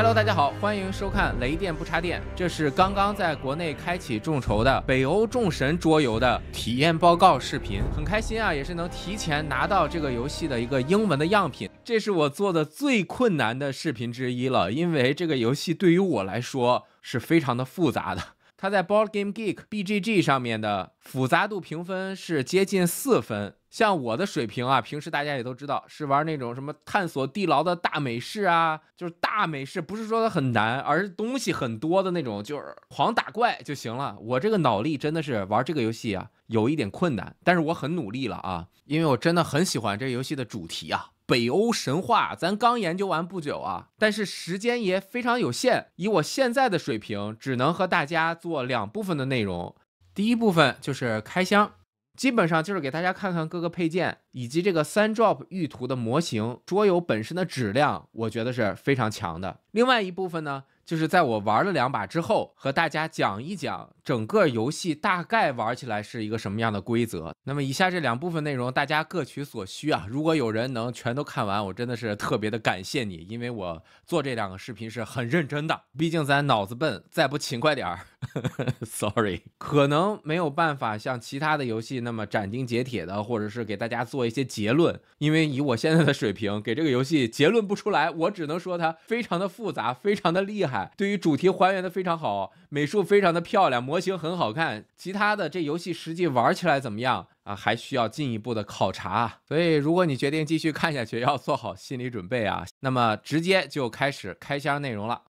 Hello，大家好，欢迎收看《雷电不插电》。这是刚刚在国内开启众筹的北欧众神桌游的体验报告视频。很开心啊，也是能提前拿到这个游戏的一个英文的样品。这是我做的最困难的视频之一了，因为这个游戏对于我来说是非常的复杂的。它在 Board Game Geek (BGG) 上面的复杂度评分是接近四分。像我的水平啊，平时大家也都知道，是玩那种什么探索地牢的大美式啊，就是大美式，不是说它很难，而是东西很多的那种，就是狂打怪就行了。我这个脑力真的是玩这个游戏啊，有一点困难，但是我很努力了啊，因为我真的很喜欢这个游戏的主题啊，北欧神话，咱刚研究完不久啊，但是时间也非常有限，以我现在的水平，只能和大家做两部分的内容，第一部分就是开箱。基本上就是给大家看看各个配件，以及这个三 drop 预图的模型，桌游本身的质量，我觉得是非常强的。另外一部分呢，就是在我玩了两把之后，和大家讲一讲整个游戏大概玩起来是一个什么样的规则。那么以下这两部分内容，大家各取所需啊。如果有人能全都看完，我真的是特别的感谢你，因为我做这两个视频是很认真的，毕竟咱脑子笨，再不勤快点儿。Sorry，可能没有办法像其他的游戏那么斩钉截铁的，或者是给大家做一些结论，因为以我现在的水平给这个游戏结论不出来，我只能说它非常的复杂，非常的厉害，对于主题还原的非常好，美术非常的漂亮，模型很好看，其他的这游戏实际玩起来怎么样啊，还需要进一步的考察。所以如果你决定继续看下去，要做好心理准备啊。那么直接就开始开箱内容了。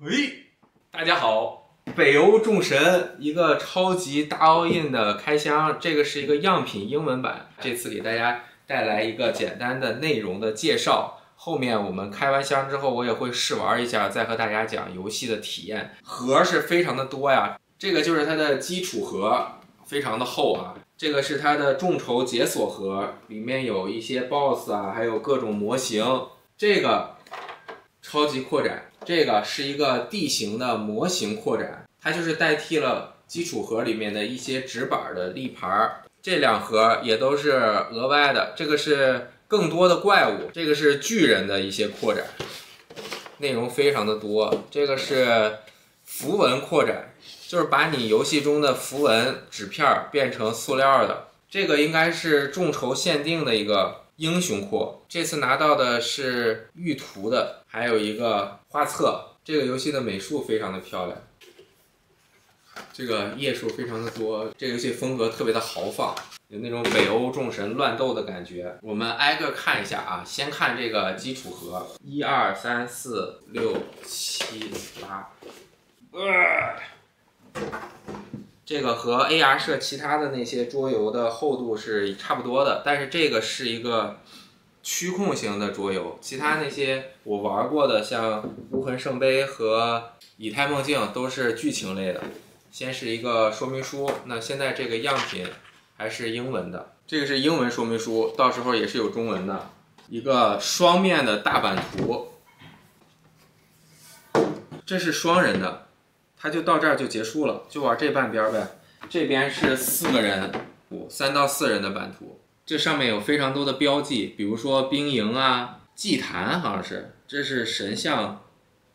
喂，大家好。北欧众神一个超级大 in 的开箱，这个是一个样品英文版。这次给大家带来一个简单的内容的介绍，后面我们开完箱之后，我也会试玩一下，再和大家讲游戏的体验。盒是非常的多呀，这个就是它的基础盒，非常的厚啊。这个是它的众筹解锁盒，里面有一些 boss 啊，还有各种模型。这个超级扩展。这个是一个地形的模型扩展，它就是代替了基础盒里面的一些纸板的立牌儿。这两盒也都是额外的，这个是更多的怪物，这个是巨人的一些扩展，内容非常的多。这个是符文扩展，就是把你游戏中的符文纸片变成塑料的。这个应该是众筹限定的一个。英雄库这次拿到的是玉图的，还有一个画册。这个游戏的美术非常的漂亮，这个页数非常的多。这个游戏风格特别的豪放，有那种北欧众神乱斗的感觉。我们挨个看一下啊，先看这个基础盒，一二三四六七八。这个和 A.R. 社其他的那些桌游的厚度是差不多的，但是这个是一个区控型的桌游。其他那些我玩过的，像《无痕圣杯》和《以太梦境》都是剧情类的。先是一个说明书，那现在这个样品还是英文的，这个是英文说明书，到时候也是有中文的。一个双面的大版图，这是双人的。它就到这儿就结束了，就玩这半边儿呗。这边是四个人五三到四人的版图，这上面有非常多的标记，比如说兵营啊、祭坛，好像是这是神像，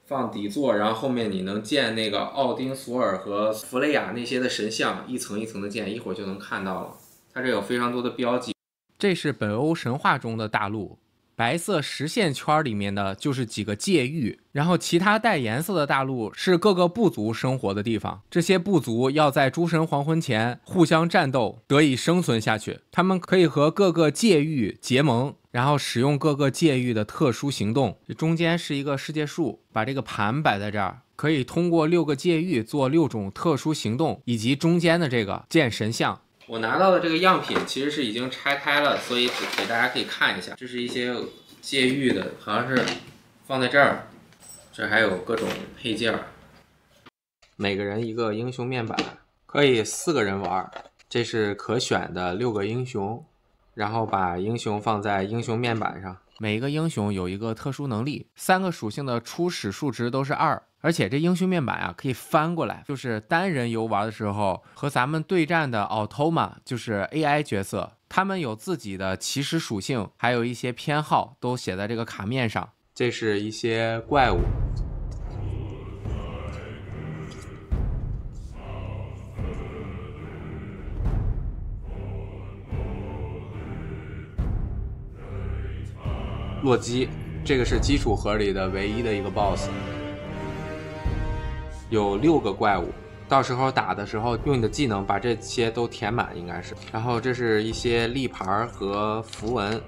放底座，然后后面你能建那个奥丁、索尔和弗雷亚那些的神像，一层一层的建，一会儿就能看到了。它这有非常多的标记，这是北欧神话中的大陆。白色实线圈里面的就是几个界域，然后其他带颜色的大陆是各个部族生活的地方。这些部族要在诸神黄昏前互相战斗得以生存下去，他们可以和各个界域结盟，然后使用各个界域的特殊行动。中间是一个世界树，把这个盘摆在这儿，可以通过六个界域做六种特殊行动，以及中间的这个建神像。我拿到的这个样品其实是已经拆开了，所以给大家可以看一下。这是一些戒玉的，好像是放在这儿。这还有各种配件，每个人一个英雄面板，可以四个人玩。这是可选的六个英雄，然后把英雄放在英雄面板上。每个英雄有一个特殊能力，三个属性的初始数值都是二。而且这英雄面板啊，可以翻过来。就是单人游玩的时候，和咱们对战的奥 m a 就是 AI 角色，他们有自己的起始属性，还有一些偏好，都写在这个卡面上。这是一些怪物。洛基，这个是基础盒里的唯一的一个 BOSS。有六个怪物，到时候打的时候用你的技能把这些都填满，应该是。然后这是一些立牌和符文，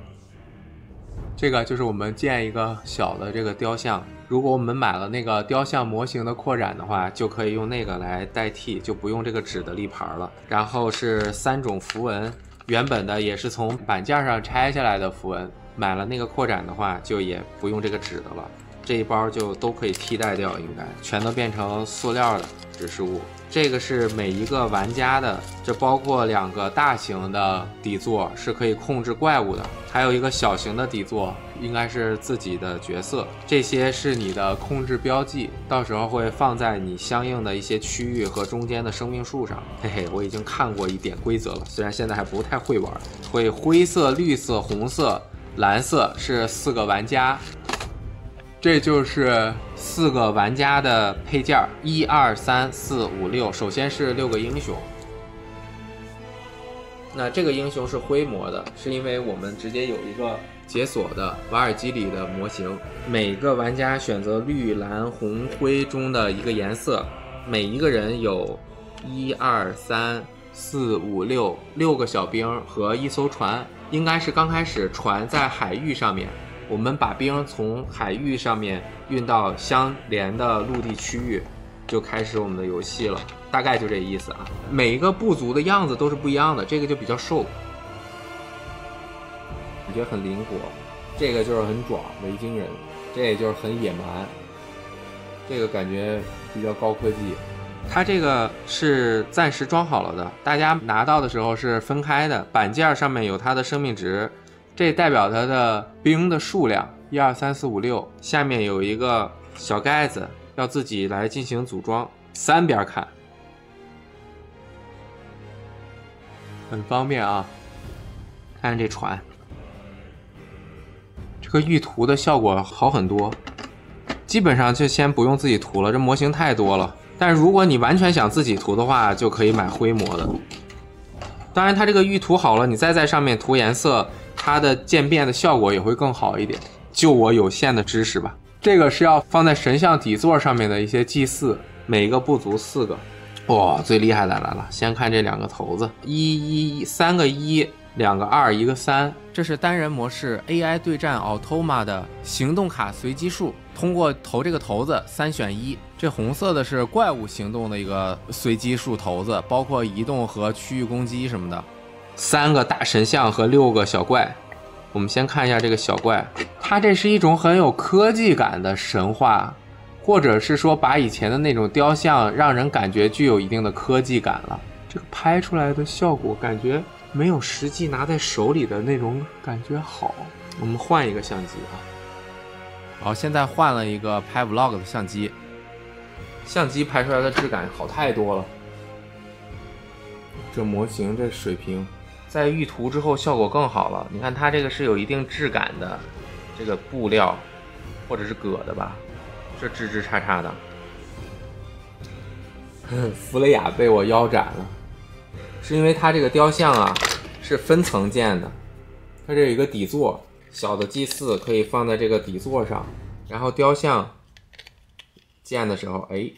这个就是我们建一个小的这个雕像。如果我们买了那个雕像模型的扩展的话，就可以用那个来代替，就不用这个纸的立牌了。然后是三种符文，原本的也是从板件上拆下来的符文，买了那个扩展的话，就也不用这个纸的了。这一包就都可以替代掉，应该全都变成塑料的指示物。这个是每一个玩家的，这包括两个大型的底座是可以控制怪物的，还有一个小型的底座应该是自己的角色。这些是你的控制标记，到时候会放在你相应的一些区域和中间的生命树上。嘿嘿，我已经看过一点规则了，虽然现在还不太会玩。会灰色、绿色、红色、蓝色是四个玩家。这就是四个玩家的配件一二三四五六。首先是六个英雄，那这个英雄是灰魔的，是因为我们直接有一个解锁的瓦尔基里的模型。每个玩家选择绿、蓝、红、灰中的一个颜色，每一个人有一二三四五六六个小兵和一艘船，应该是刚开始船在海域上面。我们把兵从海域上面运到相连的陆地区域，就开始我们的游戏了。大概就这意思啊。每一个部族的样子都是不一样的，这个就比较瘦，感觉很灵活。这个就是很壮，维京人。这也就是很野蛮。这个感觉比较高科技。它这个是暂时装好了的，大家拿到的时候是分开的。板件上面有它的生命值。这代表它的兵的数量，一二三四五六，下面有一个小盖子，要自己来进行组装。三边看，很方便啊。看看这船，这个预涂的效果好很多，基本上就先不用自己涂了。这模型太多了，但如果你完全想自己涂的话，就可以买灰模的。当然，它这个预涂好了，你再在上面涂颜色。它的渐变的效果也会更好一点。就我有限的知识吧，这个是要放在神像底座上面的一些祭祀，每个不足四个。哇，最厉害的来了！先看这两个头子，一、一、三个一，两个二，一个三。这是单人模式 AI 对战 AutoMa 的行动卡随机数，通过投这个头子三选一。这红色的是怪物行动的一个随机数头子，包括移动和区域攻击什么的。三个大神像和六个小怪，我们先看一下这个小怪，它这是一种很有科技感的神话，或者是说把以前的那种雕像让人感觉具有一定的科技感了。这个拍出来的效果感觉没有实际拿在手里的那种感觉好。我们换一个相机啊，好，现在换了一个拍 vlog 的相机，相机拍出来的质感好太多了。这模型这水平。在预涂之后效果更好了。你看它这个是有一定质感的，这个布料或者是革的吧，这吱吱叉叉的。弗雷亚被我腰斩了，是因为它这个雕像啊是分层建的，它这有一个底座，小的祭祀可以放在这个底座上，然后雕像建的时候，哎，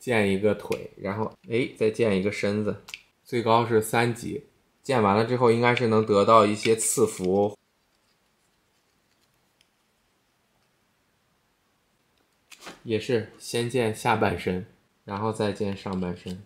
建一个腿，然后哎再建一个身子，最高是三级。建完了之后，应该是能得到一些赐福。也是先建下半身，然后再建上半身。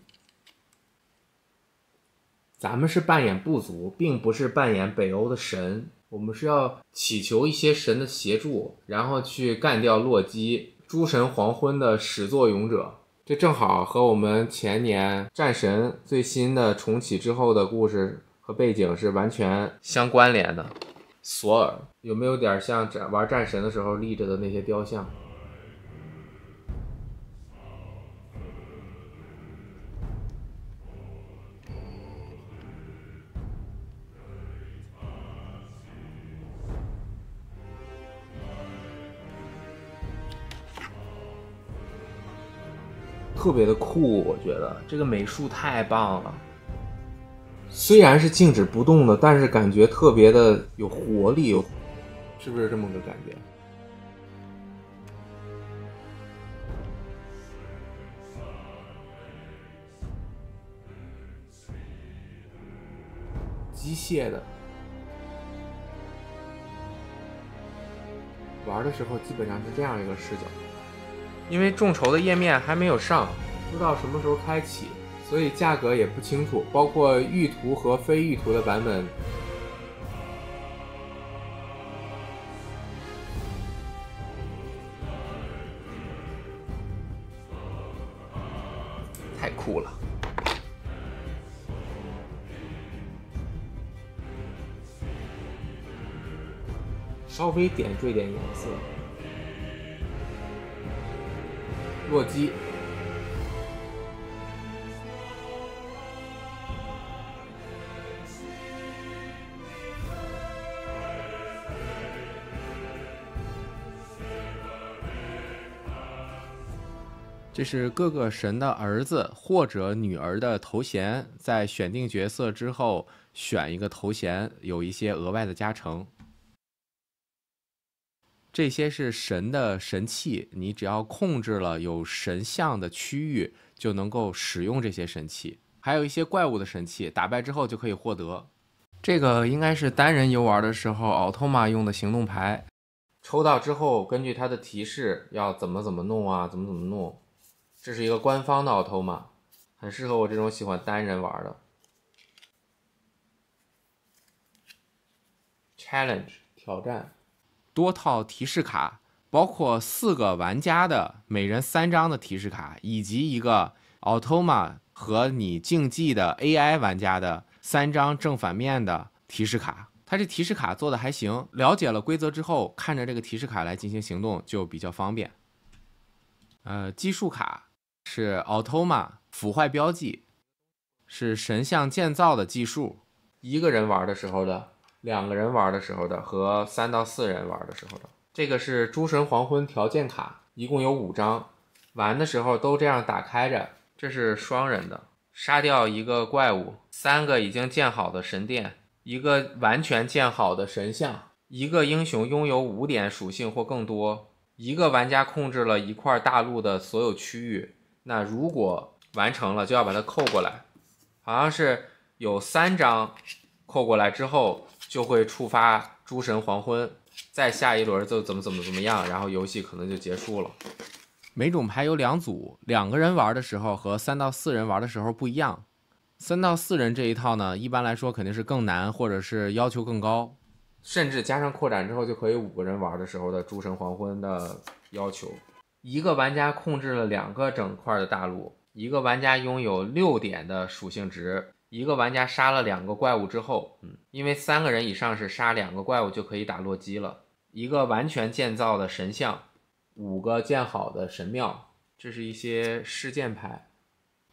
咱们是扮演部族，并不是扮演北欧的神。我们是要祈求一些神的协助，然后去干掉洛基，诸神黄昏的始作俑者。这正好和我们前年《战神》最新的重启之后的故事。和背景是完全相关联的。索尔有没有点像玩战神的时候立着的那些雕像？特别的酷，我觉得这个美术太棒了。虽然是静止不动的，但是感觉特别的有活力，有，是不是这么个感觉？机械的，玩的时候基本上是这样一个视角，因为众筹的页面还没有上，不知道什么时候开启。所以价格也不清楚，包括预图和非预图的版本，太酷了，稍微点缀点颜色，洛基。这是各个神的儿子或者女儿的头衔，在选定角色之后选一个头衔，有一些额外的加成。这些是神的神器，你只要控制了有神像的区域，就能够使用这些神器。还有一些怪物的神器，打败之后就可以获得。这个应该是单人游玩的时候奥托曼用的行动牌，抽到之后根据它的提示要怎么怎么弄啊，怎么怎么弄。这是一个官方的奥特曼，很适合我这种喜欢单人玩的。challenge 挑战，多套提示卡，包括四个玩家的每人三张的提示卡，以及一个奥特曼和你竞技的 AI 玩家的三张正反面的提示卡。它这提示卡做的还行，了解了规则之后，看着这个提示卡来进行行动就比较方便。呃，奇数卡。是 automa 腐坏标记，是神像建造的技术。一个人玩的时候的，两个人玩的时候的，和三到四人玩的时候的。这个是诸神黄昏条件卡，一共有五张，玩的时候都这样打开着。这是双人的，杀掉一个怪物，三个已经建好的神殿，一个完全建好的神像，一个英雄拥有五点属性或更多，一个玩家控制了一块大陆的所有区域。那如果完成了，就要把它扣过来，好像是有三张扣过来之后就会触发诸神黄昏，再下一轮就怎么怎么怎么样，然后游戏可能就结束了。每种牌有两组，两个人玩的时候和三到四人玩的时候不一样，三到四人这一套呢，一般来说肯定是更难或者是要求更高，甚至加上扩展之后就可以五个人玩的时候的诸神黄昏的要求。一个玩家控制了两个整块的大陆，一个玩家拥有六点的属性值，一个玩家杀了两个怪物之后，嗯，因为三个人以上是杀两个怪物就可以打洛基了。一个完全建造的神像，五个建好的神庙，这是一些事件牌，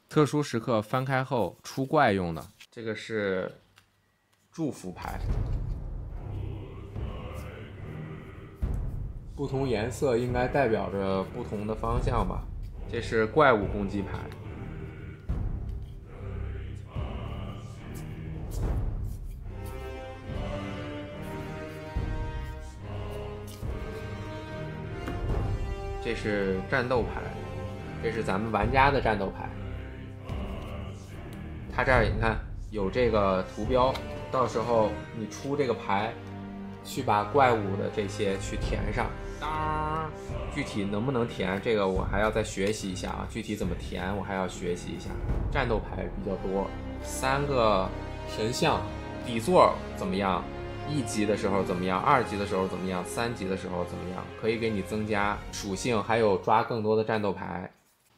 特殊时刻翻开后出怪用的，这个是祝福牌。不同颜色应该代表着不同的方向吧？这是怪物攻击牌，这是战斗牌，这是咱们玩家的战斗牌。他这儿你看有这个图标，到时候你出这个牌，去把怪物的这些去填上。当具体能不能填这个，我还要再学习一下啊。具体怎么填，我还要学习一下。战斗牌比较多，三个神像底座怎么样？一级的时候怎么样？二级的时候怎么样？三级的时候怎么样？可以给你增加属性，还有抓更多的战斗牌。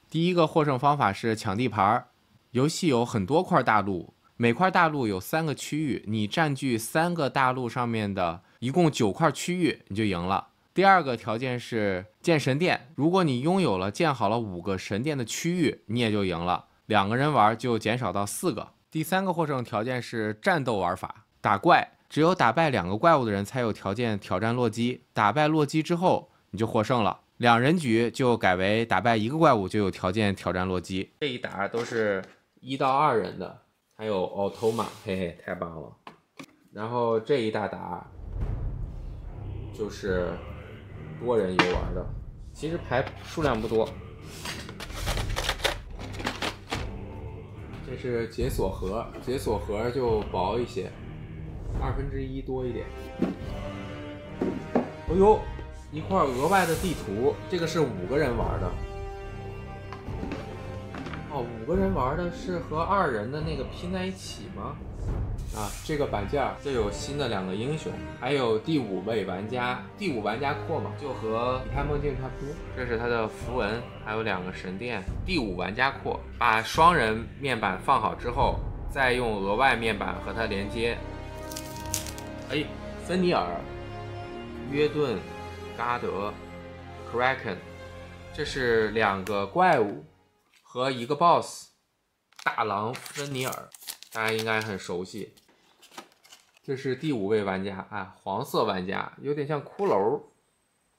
第一个获胜方法是抢地盘儿。游戏有很多块大陆，每块大陆有三个区域，你占据三个大陆上面的一共九块区域，你就赢了。第二个条件是建神殿，如果你拥有了建好了五个神殿的区域，你也就赢了。两个人玩就减少到四个。第三个获胜条件是战斗玩法，打怪，只有打败两个怪物的人才有条件挑战洛基。打败洛基之后，你就获胜了。两人局就改为打败一个怪物就有条件挑战洛基。这一打都是一到二人的，还有奥特马，嘿嘿，太棒了。然后这一大打就是。多人游玩的，其实牌数量不多。这是解锁盒，解锁盒就薄一些，二分之一多一点。哦呦，一块额外的地图，这个是五个人玩的。哦，五个人玩的是和二人的那个拼在一起吗？啊，这个板件儿有新的两个英雄，还有第五位玩家，第五玩家扩嘛，就和以太梦境差不多。这是他的符文，还有两个神殿。第五玩家扩把双人面板放好之后，再用额外面板和它连接。哎，芬尼尔、约顿、嘎德、Kraken，这是两个怪物和一个 boss，大狼芬尼尔。大家应该很熟悉，这是第五位玩家啊，黄色玩家，有点像骷髅，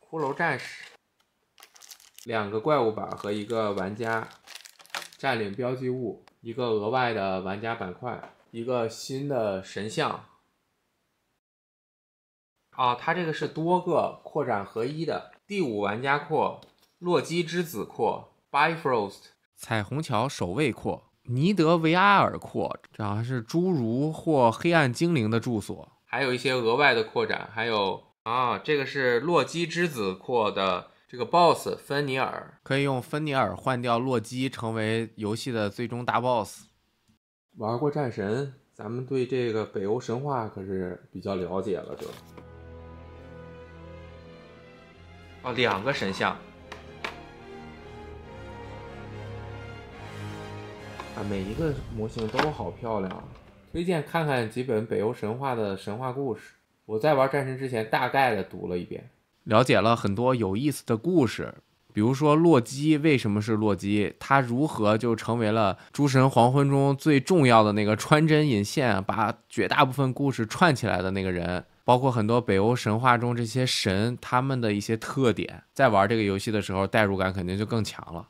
骷髅战士。两个怪物板和一个玩家占领标记物，一个额外的玩家板块，一个新的神像。啊，他这个是多个扩展合一的，第五玩家扩，洛基之子扩，By Frost，彩虹桥守卫扩。尼德维埃尔扩，这好像是侏儒或黑暗精灵的住所。还有一些额外的扩展，还有啊，这个是洛基之子扩的这个 BOSS 芬尼尔，可以用芬尼尔换掉洛基，成为游戏的最终大 BOSS。玩过战神，咱们对这个北欧神话可是比较了解了，就。哦，两个神像。啊，每一个模型都好漂亮，推荐看看几本北欧神话的神话故事。我在玩战神之前大概的读了一遍，了解了很多有意思的故事。比如说洛基为什么是洛基，他如何就成为了诸神黄昏中最重要的那个穿针引线，把绝大部分故事串起来的那个人。包括很多北欧神话中这些神他们的一些特点，在玩这个游戏的时候代入感肯定就更强了。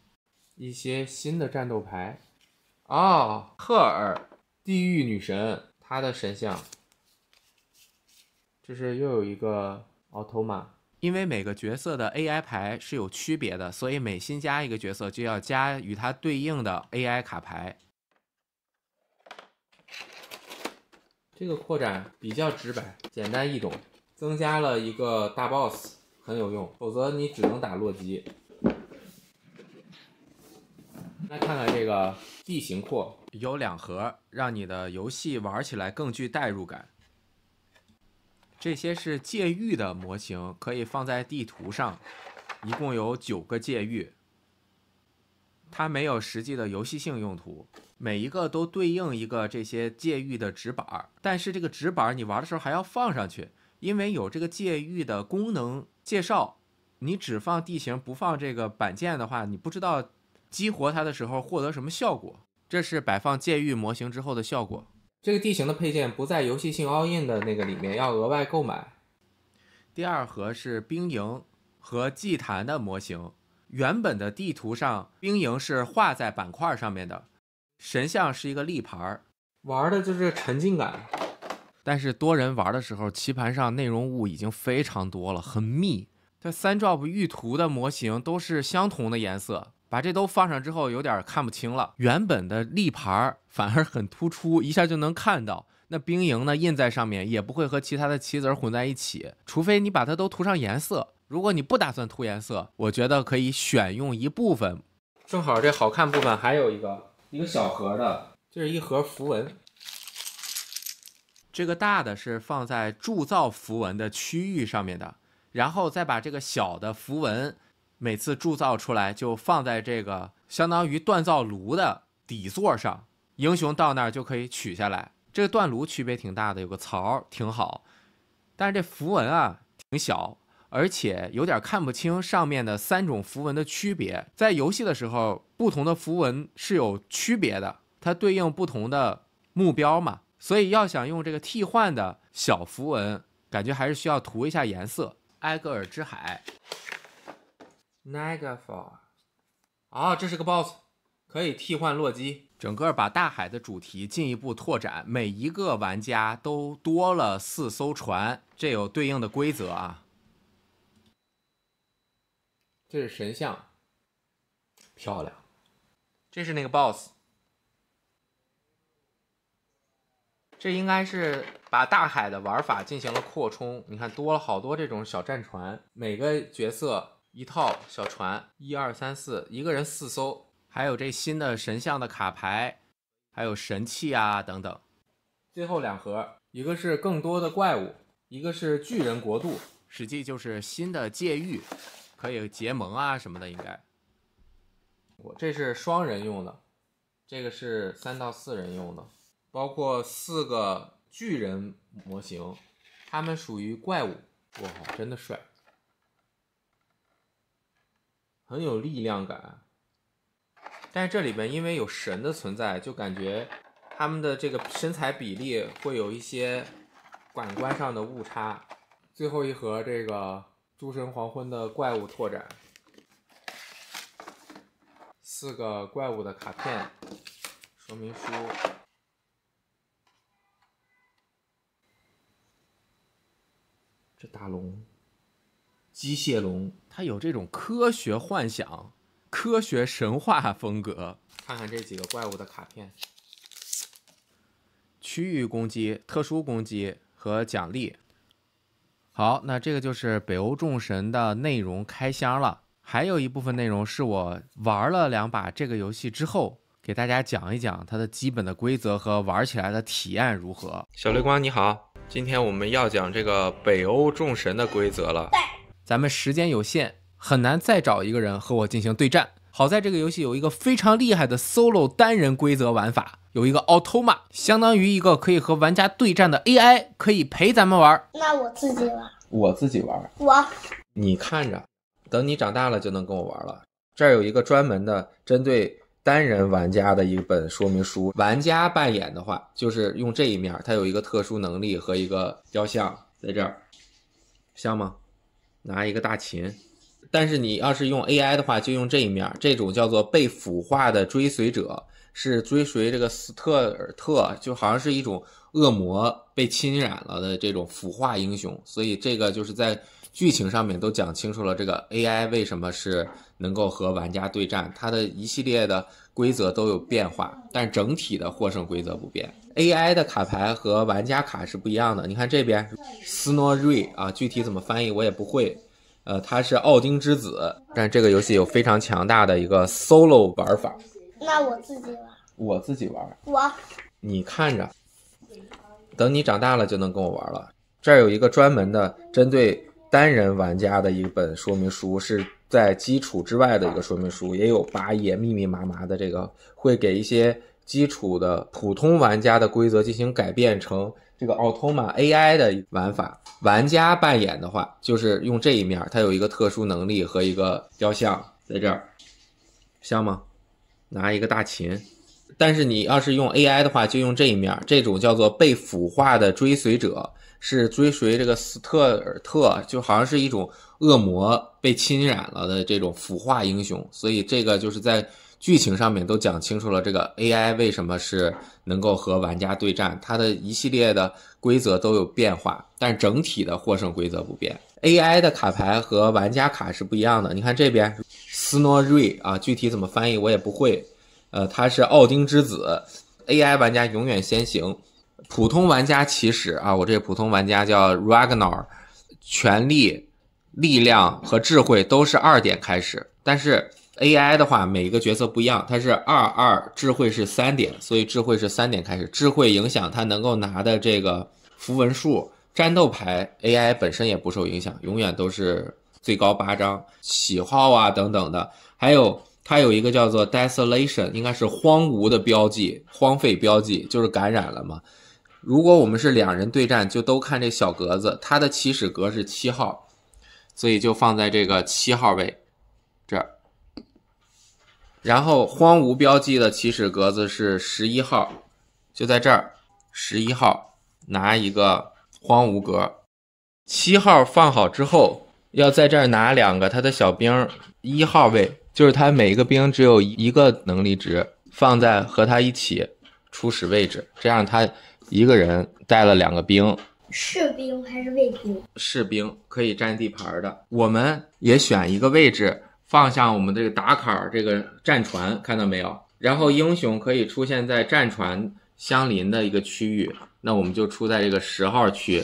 一些新的战斗牌。哦，赫尔，地狱女神，她的神像。这是又有一个奥托曼。因为每个角色的 AI 牌是有区别的，所以每新加一个角色就要加与它对应的 AI 卡牌。这个扩展比较直白、简单易懂，增加了一个大 BOSS，很有用，否则你只能打洛基。来看看这个地形库，有两盒，让你的游戏玩起来更具代入感。这些是界域的模型，可以放在地图上，一共有九个界域。它没有实际的游戏性用途，每一个都对应一个这些界域的纸板儿，但是这个纸板儿你玩的时候还要放上去，因为有这个界域的功能介绍。你只放地形不放这个板件的话，你不知道。激活它的时候获得什么效果？这是摆放监狱模型之后的效果。这个地形的配件不在游戏性 i 印的那个里面，要额外购买。第二盒是兵营和祭坛的模型。原本的地图上兵营是画在板块上面的，神像是一个立牌儿。玩的就是沉浸感，但是多人玩的时候，棋盘上内容物已经非常多了，很密。它三 drop 预图的模型都是相同的颜色。把这都放上之后，有点看不清了。原本的立牌反而很突出，一下就能看到。那兵营呢，印在上面也不会和其他的棋子混在一起，除非你把它都涂上颜色。如果你不打算涂颜色，我觉得可以选用一部分。正好这好看部分还有一个一个小盒的，这是一盒符文。这个大的是放在铸造符文的区域上面的，然后再把这个小的符文。每次铸造出来就放在这个相当于锻造炉的底座上，英雄到那儿就可以取下来。这个锻炉区别挺大的，有个槽挺好，但是这符文啊挺小，而且有点看不清上面的三种符文的区别。在游戏的时候，不同的符文是有区别的，它对应不同的目标嘛。所以要想用这个替换的小符文，感觉还是需要涂一下颜色。埃格尔之海。Negafor，啊，这是个 boss，可以替换洛基，整个把大海的主题进一步拓展，每一个玩家都多了四艘船，这有对应的规则啊。这是神像，漂亮。这是那个 boss，这应该是把大海的玩法进行了扩充。你看，多了好多这种小战船，每个角色。一套小船，一二三四，一个人四艘，还有这新的神像的卡牌，还有神器啊等等。最后两盒，一个是更多的怪物，一个是巨人国度，实际就是新的界域，可以结盟啊什么的应该。我这是双人用的，这个是三到四人用的，包括四个巨人模型，他们属于怪物。我靠，真的帅。很有力量感，但是这里边因为有神的存在，就感觉他们的这个身材比例会有一些感官上的误差。最后一盒这个《诸神黄昏》的怪物拓展，四个怪物的卡片说明书，这大龙。机械龙，它有这种科学幻想、科学神话风格。看看这几个怪物的卡片，区域攻击、特殊攻击和奖励。好，那这个就是北欧众神的内容开箱了。还有一部分内容是我玩了两把这个游戏之后，给大家讲一讲它的基本的规则和玩起来的体验如何。小绿光你好，今天我们要讲这个北欧众神的规则了。咱们时间有限，很难再找一个人和我进行对战。好在这个游戏有一个非常厉害的 solo 单人规则玩法，有一个 automa，相当于一个可以和玩家对战的 AI，可以陪咱们玩。那我自己玩？我自己玩。我，你看着，等你长大了就能跟我玩了。这儿有一个专门的针对单人玩家的一本说明书。玩家扮演的话，就是用这一面，它有一个特殊能力和一个雕像在这儿，像吗？拿一个大琴。但是你要是用 AI 的话，就用这一面这种叫做被腐化的追随者，是追随这个斯特尔特，就好像是一种恶魔被侵染了的这种腐化英雄。所以这个就是在剧情上面都讲清楚了，这个 AI 为什么是。能够和玩家对战，它的一系列的规则都有变化，但整体的获胜规则不变。AI 的卡牌和玩家卡是不一样的。你看这边，斯诺瑞啊，具体怎么翻译我也不会。呃，他是奥丁之子，但这个游戏有非常强大的一个 solo 玩法。那我自己玩？我自己玩。我，你看着，等你长大了就能跟我玩了。这儿有一个专门的针对单人玩家的一本说明书是。在基础之外的一个说明书也有八页，密密麻麻的。这个会给一些基础的普通玩家的规则进行改变，成这个奥托马 AI 的玩法。玩家扮演的话，就是用这一面，它有一个特殊能力和一个雕像在这儿，像吗？拿一个大琴。但是你要是用 AI 的话，就用这一面。这种叫做被腐化的追随者，是追随这个斯特尔特，就好像是一种。恶魔被侵染了的这种腐化英雄，所以这个就是在剧情上面都讲清楚了。这个 AI 为什么是能够和玩家对战，它的一系列的规则都有变化，但整体的获胜规则不变。AI 的卡牌和玩家卡是不一样的。你看这边，斯诺瑞啊，具体怎么翻译我也不会。呃，他是奥丁之子，AI 玩家永远先行，普通玩家起始啊。我这普通玩家叫 Ragnar，权力。力量和智慧都是二点开始，但是 AI 的话，每一个角色不一样，它是二二，智慧是三点，所以智慧是三点开始。智慧影响他能够拿的这个符文数、战斗牌。AI 本身也不受影响，永远都是最高八张。喜好啊等等的，还有它有一个叫做 Desolation，应该是荒芜的标记、荒废标记，就是感染了嘛。如果我们是两人对战，就都看这小格子，它的起始格是七号。所以就放在这个七号位这儿，然后荒芜标记的起始格子是十一号，就在这儿十一号拿一个荒芜格，七号放好之后，要在这儿拿两个他的小兵，一号位就是他每一个兵只有一个能力值，放在和他一起初始位置，这样他一个人带了两个兵。士兵还是卫兵？士兵可以占地盘的。我们也选一个位置，放下我们这个打卡这个战船，看到没有？然后英雄可以出现在战船相邻的一个区域。那我们就出在这个十号区。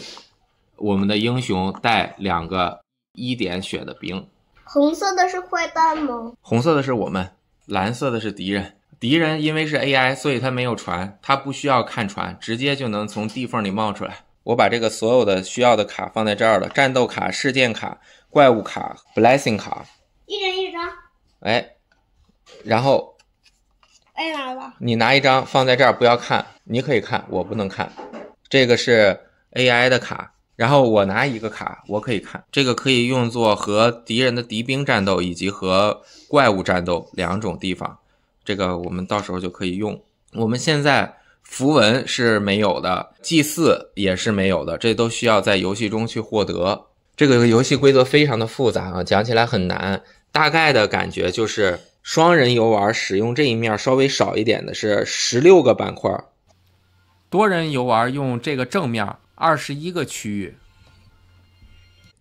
我们的英雄带两个一点血的兵。红色的是坏蛋吗？红色的是我们，蓝色的是敌人。敌人因为是 AI，所以他没有船，他不需要看船，直接就能从地缝里冒出来。我把这个所有的需要的卡放在这儿了：战斗卡、事件卡、怪物卡、blessing 卡。一人一张。哎，然后，哎，来了。你拿一张放在这儿，不要看。你可以看，我不能看。这个是 AI 的卡。然后我拿一个卡，我可以看。这个可以用作和敌人的敌兵战斗，以及和怪物战斗两种地方。这个我们到时候就可以用。我们现在。符文是没有的，祭祀也是没有的，这都需要在游戏中去获得。这个游戏规则非常的复杂啊，讲起来很难。大概的感觉就是，双人游玩使用这一面稍微少一点的是十六个板块，多人游玩用这个正面二十一个区域。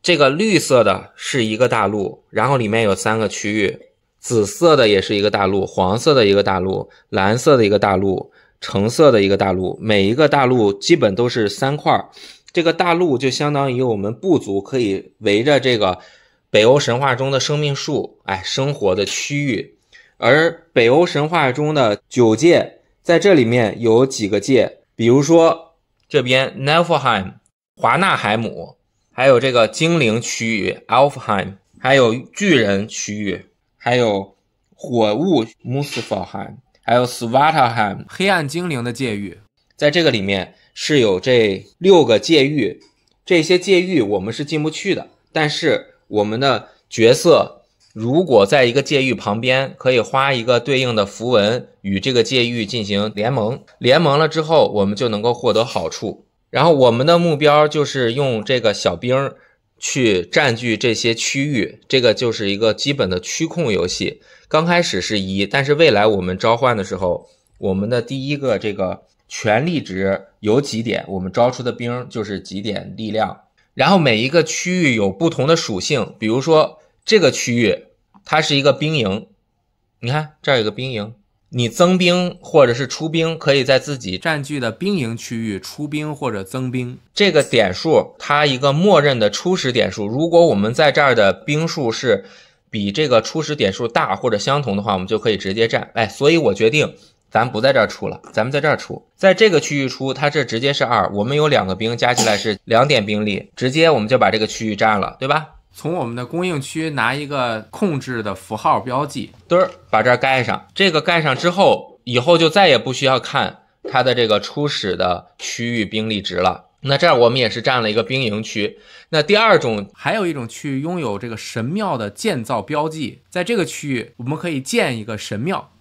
这个绿色的是一个大陆，然后里面有三个区域；紫色的也是一个大陆，黄色的一个大陆，蓝色的一个大陆。橙色的一个大陆，每一个大陆基本都是三块儿。这个大陆就相当于我们部族可以围着这个北欧神话中的生命树，哎，生活的区域。而北欧神话中的九界在这里面有几个界，比如说这边 h e 海姆、华纳海姆，还有这个精灵区域 a l f h e 海姆，还有巨人区域，还有火雾穆斯法海。还有 s v a t a h e i m 黑暗精灵的界域，在这个里面是有这六个界域，这些界域我们是进不去的。但是我们的角色如果在一个界域旁边，可以花一个对应的符文与这个界域进行联盟，联盟了之后我们就能够获得好处。然后我们的目标就是用这个小兵去占据这些区域，这个就是一个基本的区控游戏。刚开始是一，但是未来我们召唤的时候，我们的第一个这个权力值有几点，我们招出的兵就是几点力量。然后每一个区域有不同的属性，比如说这个区域它是一个兵营，你看这儿有个兵营，你增兵或者是出兵，可以在自己占据的兵营区域出兵或者增兵。这个点数它一个默认的初始点数，如果我们在这儿的兵数是。比这个初始点数大或者相同的话，我们就可以直接占。哎，所以我决定，咱不在这儿出了，咱们在这儿出，在这个区域出，它这直接是二，我们有两个兵加起来是两点兵力，直接我们就把这个区域占了，对吧？从我们的供应区拿一个控制的符号标记，嘚，把这盖上。这个盖上之后，以后就再也不需要看它的这个初始的区域兵力值了。那这儿我们也是占了一个兵营区。那第二种还有一种区域拥有这个神庙的建造标记，在这个区域我们可以建一个神庙。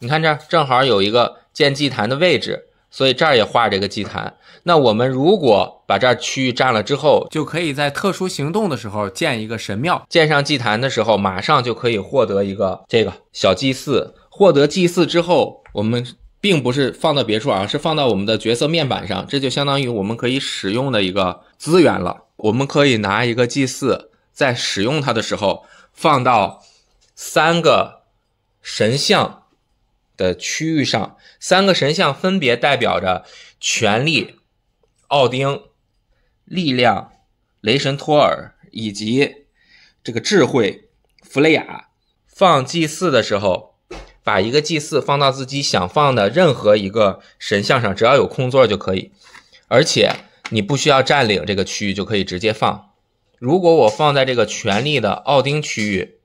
你看这儿正好有一个建祭坛的位置，所以这儿也画这个祭坛。那我们如果把这儿区域占了之后，就可以在特殊行动的时候建一个神庙，建上祭坛的时候，马上就可以获得一个这个小祭祀。获得祭祀之后，我们。并不是放到别处啊，是放到我们的角色面板上，这就相当于我们可以使用的一个资源了。我们可以拿一个祭祀，在使用它的时候，放到三个神像的区域上。三个神像分别代表着权力、奥丁、力量、雷神托尔以及这个智慧、弗雷亚。放祭祀的时候。把一个祭祀放到自己想放的任何一个神像上，只要有空座就可以，而且你不需要占领这个区域就可以直接放。如果我放在这个权力的奥丁区域，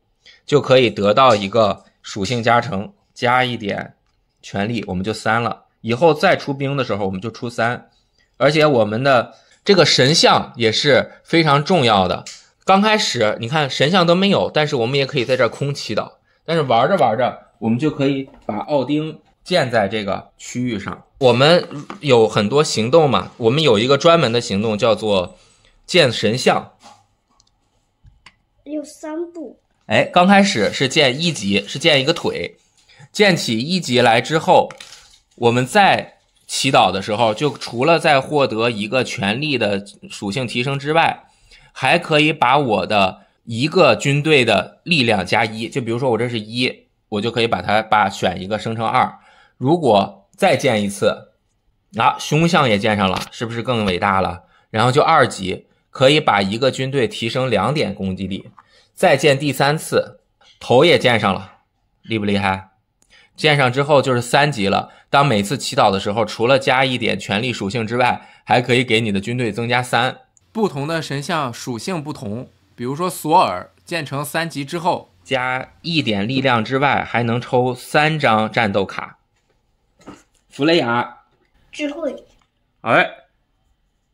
就可以得到一个属性加成，加一点权力，我们就三了。以后再出兵的时候，我们就出三。而且我们的这个神像也是非常重要的。刚开始你看神像都没有，但是我们也可以在这儿空祈祷。但是玩着玩着。我们就可以把奥丁建在这个区域上。我们有很多行动嘛，我们有一个专门的行动叫做建神像。有三步。哎，刚开始是建一级，是建一个腿。建起一级来之后，我们在祈祷的时候，就除了在获得一个权力的属性提升之外，还可以把我的一个军队的力量加一。就比如说我这是一。我就可以把它把选一个生成二，如果再建一次，啊，凶相也建上了，是不是更伟大了？然后就二级，可以把一个军队提升两点攻击力。再建第三次，头也建上了，厉不厉害？建上之后就是三级了。当每次祈祷的时候，除了加一点权力属性之外，还可以给你的军队增加三。不同的神像属性不同，比如说索尔建成三级之后。加一点力量之外，还能抽三张战斗卡。弗雷亚，智慧，好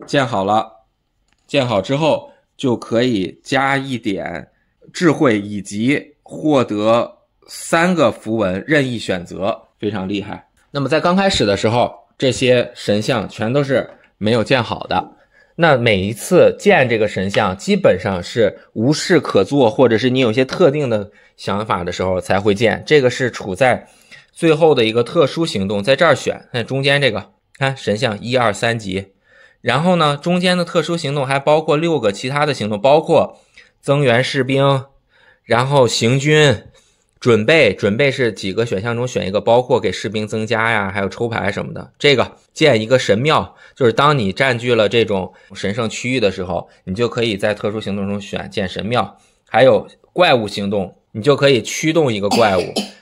建好了，建好之后就可以加一点智慧，以及获得三个符文，任意选择，非常厉害。那么在刚开始的时候，这些神像全都是没有建好的。那每一次见这个神像，基本上是无事可做，或者是你有些特定的想法的时候才会见。这个是处在最后的一个特殊行动，在这儿选，看中间这个，看神像一二三级。然后呢，中间的特殊行动还包括六个其他的行动，包括增援士兵，然后行军。准备准备是几个选项中选一个，包括给士兵增加呀，还有抽牌什么的。这个建一个神庙，就是当你占据了这种神圣区域的时候，你就可以在特殊行动中选建神庙。还有怪物行动，你就可以驱动一个怪物。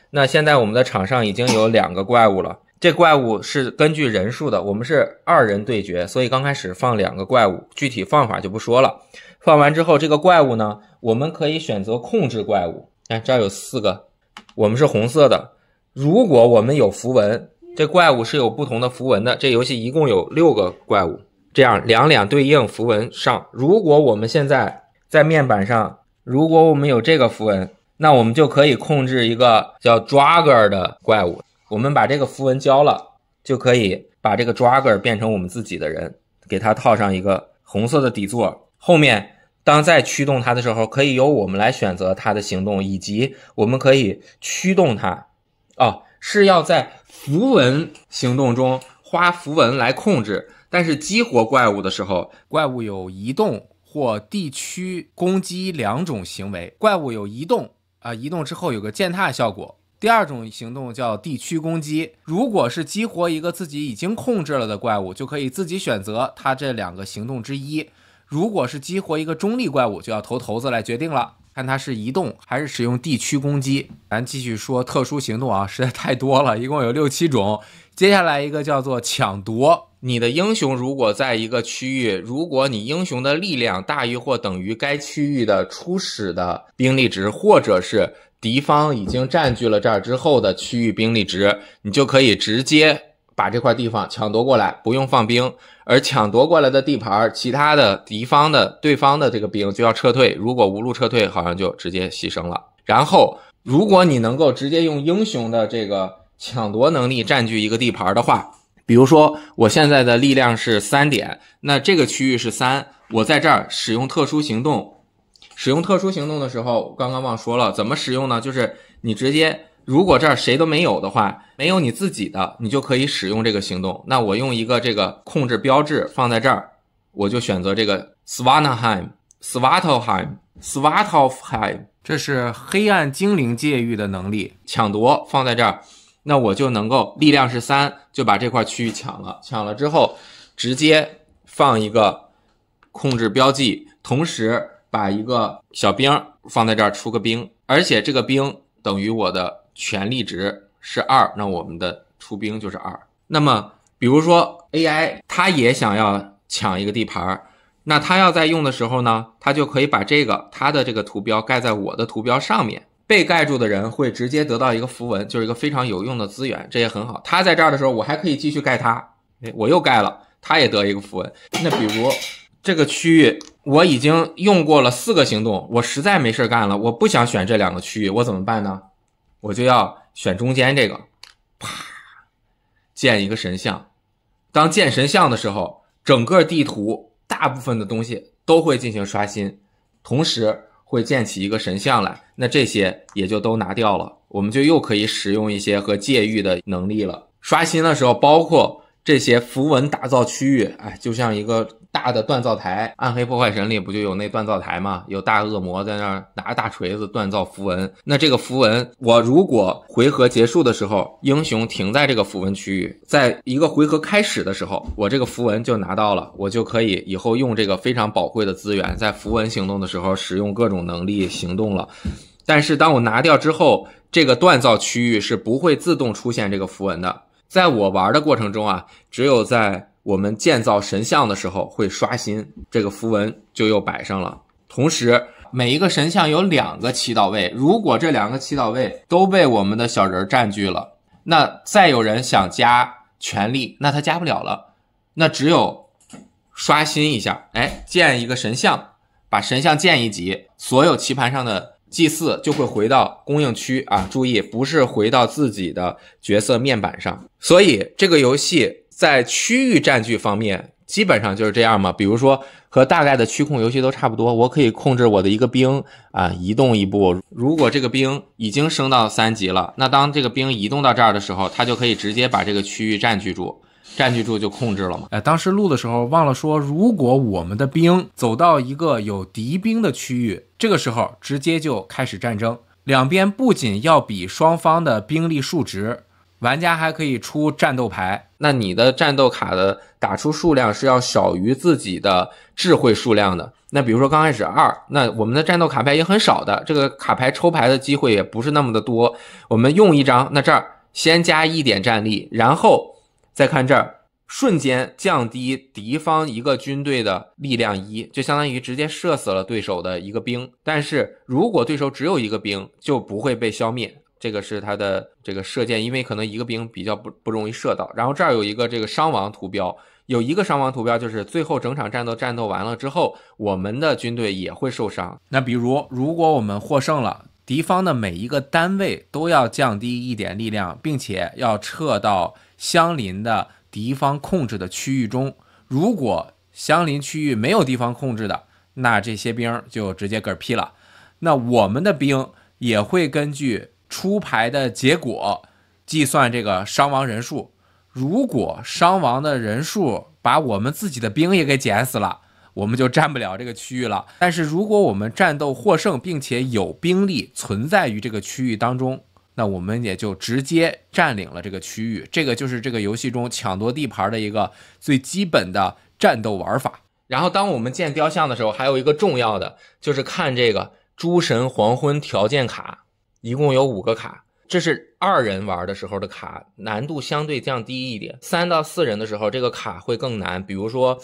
那现在我们的场上已经有两个怪物了，这怪物是根据人数的，我们是二人对决，所以刚开始放两个怪物，具体放法就不说了。放完之后，这个怪物呢，我们可以选择控制怪物。哎，这有四个。我们是红色的。如果我们有符文，这怪物是有不同的符文的。这游戏一共有六个怪物，这样两两对应符文上。如果我们现在在面板上，如果我们有这个符文，那我们就可以控制一个叫 Dragger 的怪物。我们把这个符文交了，就可以把这个 Dragger 变成我们自己的人，给它套上一个红色的底座，后面。当在驱动它的时候，可以由我们来选择它的行动，以及我们可以驱动它。哦，是要在符文行动中花符文来控制，但是激活怪物的时候，怪物有移动或地区攻击两种行为。怪物有移动啊，移动之后有个践踏效果。第二种行动叫地区攻击。如果是激活一个自己已经控制了的怪物，就可以自己选择它这两个行动之一。如果是激活一个中立怪物，就要投骰子来决定了。看它是移动还是使用地区攻击。咱继续说特殊行动啊，实在太多了，一共有六七种。接下来一个叫做抢夺。你的英雄如果在一个区域，如果你英雄的力量大于或等于该区域的初始的兵力值，或者是敌方已经占据了这儿之后的区域兵力值，你就可以直接。把这块地方抢夺过来，不用放兵，而抢夺过来的地盘，其他的敌方的对方的这个兵就要撤退。如果无路撤退，好像就直接牺牲了。然后，如果你能够直接用英雄的这个抢夺能力占据一个地盘的话，比如说我现在的力量是三点，那这个区域是三，我在这儿使用特殊行动。使用特殊行动的时候，刚刚忘说了，怎么使用呢？就是你直接。如果这儿谁都没有的话，没有你自己的，你就可以使用这个行动。那我用一个这个控制标志放在这儿，我就选择这个 Swanheim、Swatohheim、Swatofheim，这是黑暗精灵界域的能力，抢夺放在这儿，那我就能够力量是三，就把这块区域抢了。抢了之后，直接放一个控制标记，同时把一个小兵放在这儿，出个兵，而且这个兵等于我的。权力值是二，那我们的出兵就是二。那么，比如说 AI，他也想要抢一个地盘儿，那他要在用的时候呢，他就可以把这个他的这个图标盖在我的图标上面，被盖住的人会直接得到一个符文，就是一个非常有用的资源，这也很好。他在这儿的时候，我还可以继续盖他，哎，我又盖了，他也得一个符文。那比如这个区域我已经用过了四个行动，我实在没事儿干了，我不想选这两个区域，我怎么办呢？我就要选中间这个，啪，建一个神像。当建神像的时候，整个地图大部分的东西都会进行刷新，同时会建起一个神像来。那这些也就都拿掉了，我们就又可以使用一些和界域的能力了。刷新的时候，包括这些符文打造区域，哎，就像一个。大的锻造台，《暗黑破坏神》里不就有那锻造台吗？有大恶魔在那儿拿着大锤子锻造符文。那这个符文，我如果回合结束的时候英雄停在这个符文区域，在一个回合开始的时候，我这个符文就拿到了，我就可以以后用这个非常宝贵的资源，在符文行动的时候使用各种能力行动了。但是当我拿掉之后，这个锻造区域是不会自动出现这个符文的。在我玩的过程中啊，只有在。我们建造神像的时候会刷新这个符文，就又摆上了。同时，每一个神像有两个祈祷位，如果这两个祈祷位都被我们的小人占据了，那再有人想加权力，那他加不了了。那只有刷新一下，哎，建一个神像，把神像建一级，所有棋盘上的祭祀就会回到供应区啊！注意，不是回到自己的角色面板上。所以这个游戏。在区域占据方面，基本上就是这样嘛。比如说，和大概的区控游戏都差不多。我可以控制我的一个兵啊，移动一步。如果这个兵已经升到三级了，那当这个兵移动到这儿的时候，它就可以直接把这个区域占据住，占据住就控制了嘛。哎，当时录的时候忘了说，如果我们的兵走到一个有敌兵的区域，这个时候直接就开始战争。两边不仅要比双方的兵力数值。玩家还可以出战斗牌，那你的战斗卡的打出数量是要少于自己的智慧数量的。那比如说刚开始二，那我们的战斗卡牌也很少的，这个卡牌抽牌的机会也不是那么的多。我们用一张，那这儿先加一点战力，然后再看这儿，瞬间降低敌方一个军队的力量一，就相当于直接射死了对手的一个兵。但是如果对手只有一个兵，就不会被消灭。这个是它的这个射箭，因为可能一个兵比较不不容易射到。然后这儿有一个这个伤亡图标，有一个伤亡图标，就是最后整场战斗战斗完了之后，我们的军队也会受伤。那比如如果我们获胜了，敌方的每一个单位都要降低一点力量，并且要撤到相邻的敌方控制的区域中。如果相邻区域没有敌方控制的，那这些兵就直接嗝屁了。那我们的兵也会根据。出牌的结果计算这个伤亡人数，如果伤亡的人数把我们自己的兵也给减死了，我们就占不了这个区域了。但是如果我们战斗获胜，并且有兵力存在于这个区域当中，那我们也就直接占领了这个区域。这个就是这个游戏中抢夺地盘的一个最基本的战斗玩法。然后当我们建雕像的时候，还有一个重要的就是看这个诸神黄昏条件卡。一共有五个卡，这是二人玩的时候的卡，难度相对降低一点。三到四人的时候，这个卡会更难。比如说，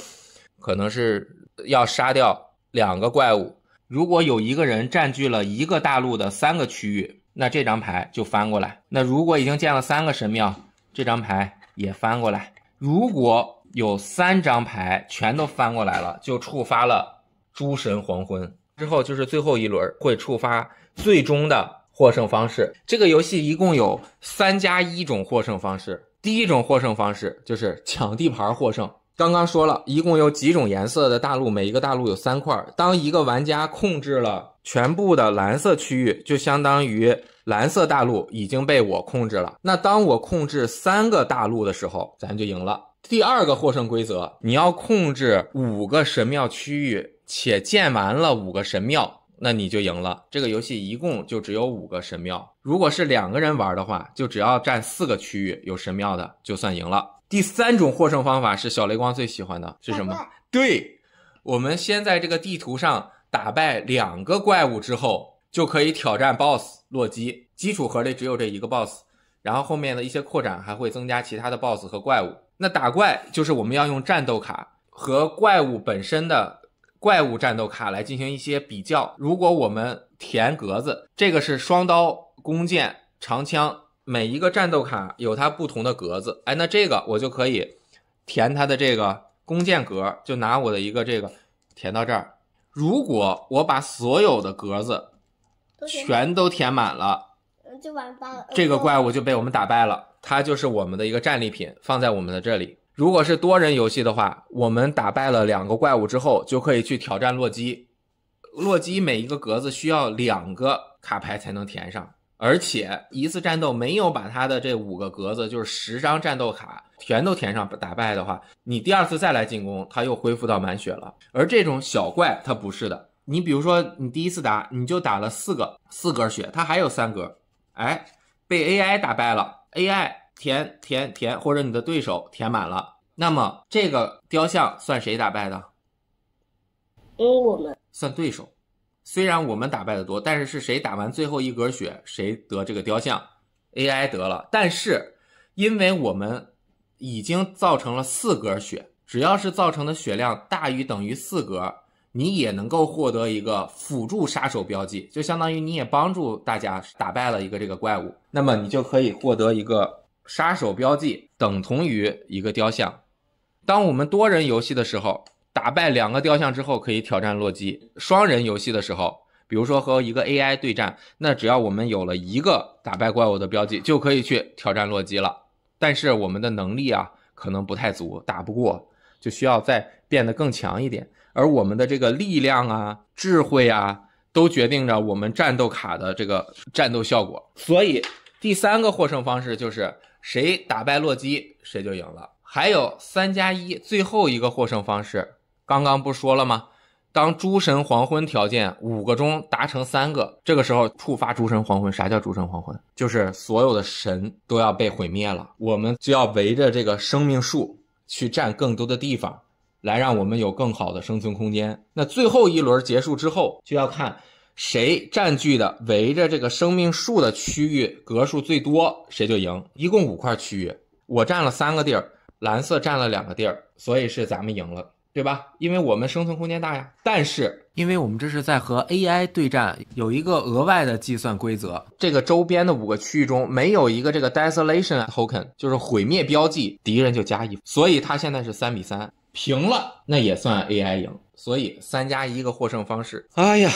可能是要杀掉两个怪物。如果有一个人占据了一个大陆的三个区域，那这张牌就翻过来。那如果已经建了三个神庙，这张牌也翻过来。如果有三张牌全都翻过来了，就触发了诸神黄昏。之后就是最后一轮会触发最终的。获胜方式，这个游戏一共有三加一种获胜方式。第一种获胜方式就是抢地盘获胜。刚刚说了一共有几种颜色的大陆，每一个大陆有三块。当一个玩家控制了全部的蓝色区域，就相当于蓝色大陆已经被我控制了。那当我控制三个大陆的时候，咱就赢了。第二个获胜规则，你要控制五个神庙区域，且建完了五个神庙。那你就赢了。这个游戏一共就只有五个神庙。如果是两个人玩的话，就只要占四个区域有神庙的就算赢了。第三种获胜方法是小雷光最喜欢的是什么？对我们先在这个地图上打败两个怪物之后，就可以挑战 BOSS 洛基。基础盒里只有这一个 BOSS，然后后面的一些扩展还会增加其他的 BOSS 和怪物。那打怪就是我们要用战斗卡和怪物本身的。怪物战斗卡来进行一些比较。如果我们填格子，这个是双刀、弓箭、长枪，每一个战斗卡有它不同的格子。哎，那这个我就可以填它的这个弓箭格，就拿我的一个这个填到这儿。如果我把所有的格子全都填满了，就完蛋了。这个怪物就被我们打败了，它就是我们的一个战利品，放在我们的这里。如果是多人游戏的话，我们打败了两个怪物之后，就可以去挑战洛基。洛基每一个格子需要两个卡牌才能填上，而且一次战斗没有把他的这五个格子，就是十张战斗卡全都填上打败的话，你第二次再来进攻，他又恢复到满血了。而这种小怪他不是的，你比如说你第一次打，你就打了四个四格血，他还有三格，哎，被 AI 打败了，AI。填填填，或者你的对手填满了，那么这个雕像算谁打败的？我们算对手，虽然我们打败的多，但是是谁打完最后一格血，谁得这个雕像。AI 得了，但是因为我们已经造成了四格血，只要是造成的血量大于等于四格，你也能够获得一个辅助杀手标记，就相当于你也帮助大家打败了一个这个怪物，那么你就可以获得一个。杀手标记等同于一个雕像。当我们多人游戏的时候，打败两个雕像之后，可以挑战洛基。双人游戏的时候，比如说和一个 AI 对战，那只要我们有了一个打败怪物的标记，就可以去挑战洛基了。但是我们的能力啊，可能不太足，打不过，就需要再变得更强一点。而我们的这个力量啊、智慧啊，都决定着我们战斗卡的这个战斗效果。所以，第三个获胜方式就是。谁打败洛基，谁就赢了。还有三加一，最后一个获胜方式，刚刚不说了吗？当诸神黄昏条件五个中达成三个，这个时候触发诸神黄昏。啥叫诸神黄昏？就是所有的神都要被毁灭了。我们就要围着这个生命树去占更多的地方，来让我们有更好的生存空间。那最后一轮结束之后，就要看。谁占据的围着这个生命树的区域格数最多，谁就赢。一共五块区域，我占了三个地儿，蓝色占了两个地儿，所以是咱们赢了，对吧？因为我们生存空间大呀。但是因为我们这是在和 AI 对战，有一个额外的计算规则：这个周边的五个区域中没有一个这个 Desolation Token，就是毁灭标记，敌人就加一。所以它现在是三比三平了，那也算 AI 赢。所以三加一个获胜方式。哎呀！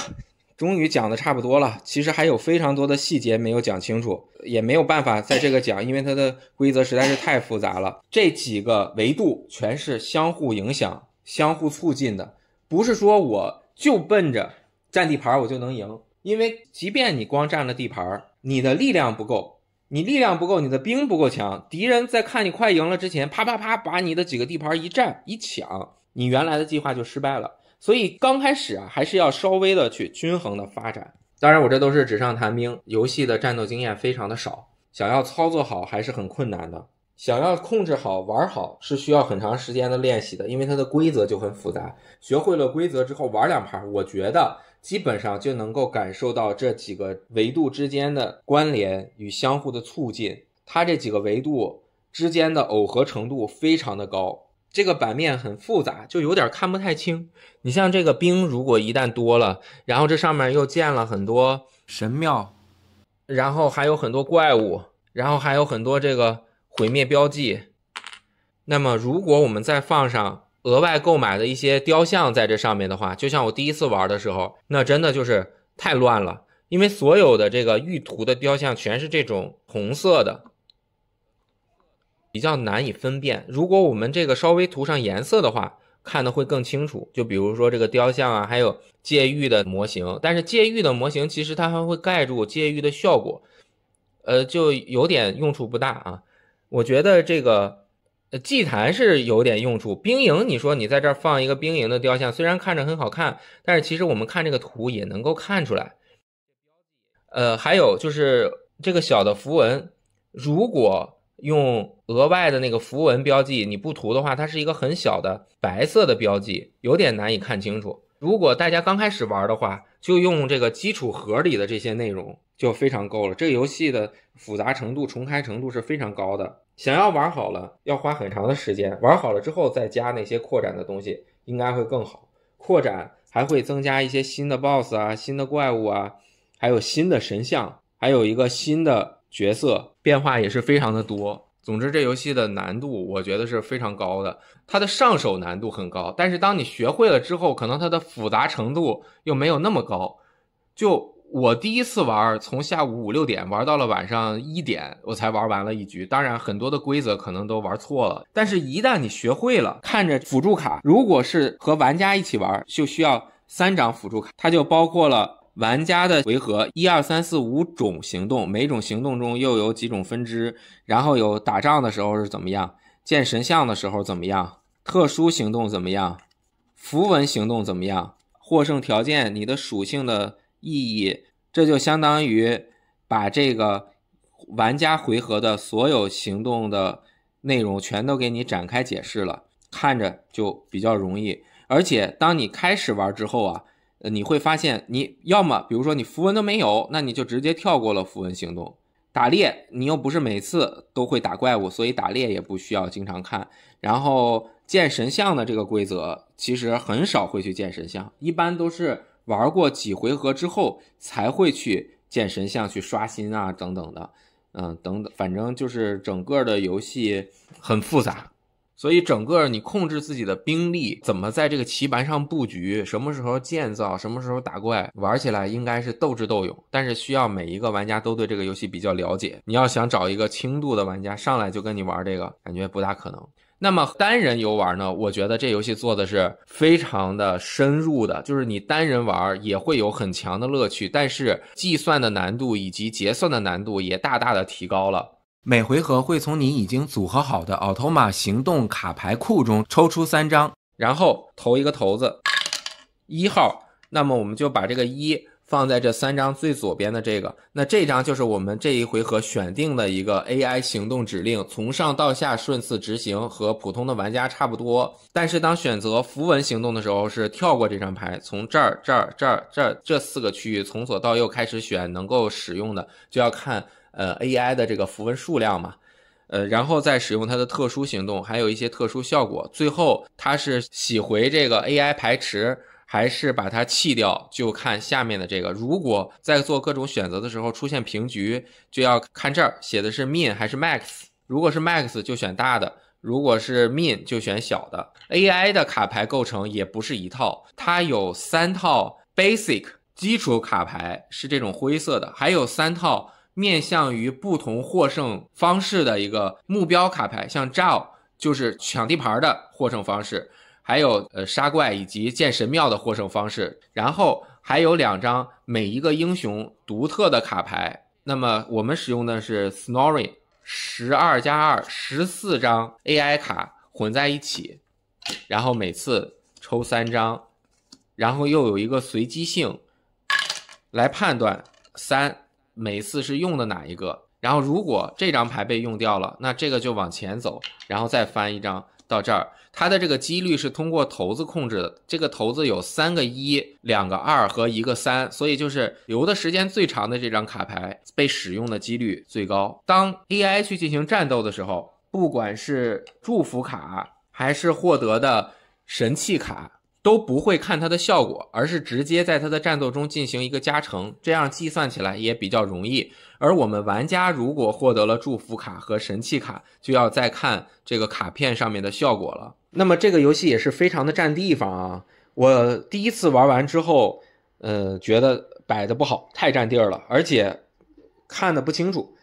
终于讲的差不多了，其实还有非常多的细节没有讲清楚，也没有办法在这个讲，因为它的规则实在是太复杂了。这几个维度全是相互影响、相互促进的，不是说我就奔着占地盘我就能赢，因为即便你光占了地盘，你的力量不够，你力量不够，你的兵不够强，敌人在看你快赢了之前，啪啪啪把你的几个地盘一占一抢，你原来的计划就失败了。所以刚开始啊，还是要稍微的去均衡的发展。当然，我这都是纸上谈兵，游戏的战斗经验非常的少，想要操作好还是很困难的。想要控制好玩好是需要很长时间的练习的，因为它的规则就很复杂。学会了规则之后，玩两盘，我觉得基本上就能够感受到这几个维度之间的关联与相互的促进。它这几个维度之间的耦合程度非常的高。这个版面很复杂，就有点看不太清。你像这个冰，如果一旦多了，然后这上面又建了很多神庙，然后还有很多怪物，然后还有很多这个毁灭标记。那么，如果我们再放上额外购买的一些雕像在这上面的话，就像我第一次玩的时候，那真的就是太乱了，因为所有的这个玉图的雕像全是这种红色的。比较难以分辨。如果我们这个稍微涂上颜色的话，看的会更清楚。就比如说这个雕像啊，还有戒玉的模型。但是戒玉的模型其实它还会盖住戒玉的效果，呃，就有点用处不大啊。我觉得这个祭坛是有点用处。兵营，你说你在这放一个兵营的雕像，虽然看着很好看，但是其实我们看这个图也能够看出来。呃，还有就是这个小的符文，如果。用额外的那个符文标记，你不涂的话，它是一个很小的白色的标记，有点难以看清楚。如果大家刚开始玩的话，就用这个基础盒里的这些内容就非常够了。这个游戏的复杂程度、重开程度是非常高的，想要玩好了要花很长的时间。玩好了之后再加那些扩展的东西，应该会更好。扩展还会增加一些新的 BOSS 啊、新的怪物啊，还有新的神像，还有一个新的。角色变化也是非常的多。总之，这游戏的难度我觉得是非常高的，它的上手难度很高。但是当你学会了之后，可能它的复杂程度又没有那么高。就我第一次玩，从下午五六点玩到了晚上一点，我才玩完了一局。当然，很多的规则可能都玩错了。但是，一旦你学会了，看着辅助卡，如果是和玩家一起玩，就需要三张辅助卡，它就包括了。玩家的回合，一二三四五种行动，每种行动中又有几种分支，然后有打仗的时候是怎么样，建神像的时候怎么样，特殊行动怎么样，符文行动怎么样，获胜条件，你的属性的意义，这就相当于把这个玩家回合的所有行动的内容全都给你展开解释了，看着就比较容易，而且当你开始玩之后啊。呃，你会发现，你要么，比如说你符文都没有，那你就直接跳过了符文行动。打猎，你又不是每次都会打怪物，所以打猎也不需要经常看。然后建神像的这个规则，其实很少会去建神像，一般都是玩过几回合之后才会去建神像去刷新啊等等的，嗯等等，反正就是整个的游戏很复杂。所以，整个你控制自己的兵力，怎么在这个棋盘上布局，什么时候建造，什么时候打怪，玩起来应该是斗智斗勇。但是需要每一个玩家都对这个游戏比较了解。你要想找一个轻度的玩家上来就跟你玩这个，感觉不大可能。那么单人游玩呢？我觉得这游戏做的是非常的深入的，就是你单人玩也会有很强的乐趣，但是计算的难度以及结算的难度也大大的提高了。每回合会从你已经组合好的奥特玛行动卡牌库中抽出三张，然后投一个骰子，一号，那么我们就把这个一放在这三张最左边的这个，那这张就是我们这一回合选定的一个 AI 行动指令，从上到下顺次执行，和普通的玩家差不多。但是当选择符文行动的时候，是跳过这张牌，从这儿、这儿、这儿、这儿这四个区域从左到右开始选能够使用的，就要看。呃，AI 的这个符文数量嘛，呃，然后再使用它的特殊行动，还有一些特殊效果。最后，它是洗回这个 AI 排池，还是把它弃掉，就看下面的这个。如果在做各种选择的时候出现平局，就要看这儿写的是 min 还是 max。如果是 max，就选大的；如果是 min，就选小的。AI 的卡牌构成也不是一套，它有三套 basic 基础卡牌是这种灰色的，还有三套。面向于不同获胜方式的一个目标卡牌，像 Jao 就是抢地盘的获胜方式，还有呃杀怪以及建神庙的获胜方式。然后还有两张每一个英雄独特的卡牌。那么我们使用的是 Snorri，十二加二十四张 AI 卡混在一起，然后每次抽三张，然后又有一个随机性来判断三。每次是用的哪一个？然后如果这张牌被用掉了，那这个就往前走，然后再翻一张到这儿。它的这个几率是通过骰子控制的。这个骰子有三个一、两个二和一个三，所以就是留的时间最长的这张卡牌被使用的几率最高。当 AI 去进行战斗的时候，不管是祝福卡还是获得的神器卡。都不会看它的效果，而是直接在它的战斗中进行一个加成，这样计算起来也比较容易。而我们玩家如果获得了祝福卡和神器卡，就要再看这个卡片上面的效果了。那么这个游戏也是非常的占地方啊！我第一次玩完之后，呃，觉得摆的不好，太占地儿了，而且看的不清楚。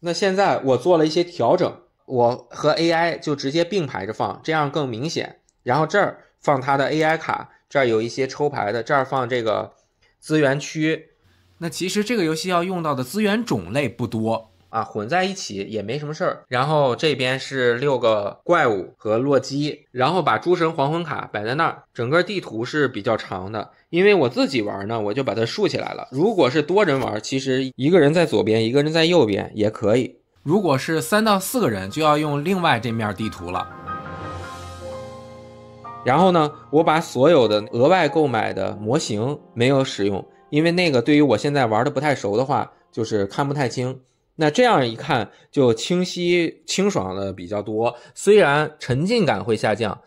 那现在我做了一些调整，我和 AI 就直接并排着放，这样更明显。然后这儿。放他的 AI 卡，这儿有一些抽牌的，这儿放这个资源区。那其实这个游戏要用到的资源种类不多啊，混在一起也没什么事儿。然后这边是六个怪物和洛基，然后把诸神黄昏卡摆在那儿。整个地图是比较长的，因为我自己玩呢，我就把它竖起来了。如果是多人玩，其实一个人在左边，一个人在右边也可以。如果是三到四个人，就要用另外这面地图了。然后呢，我把所有的额外购买的模型没有使用，因为那个对于我现在玩的不太熟的话，就是看不太清。那这样一看就清晰清爽的比较多，虽然沉浸感会下降，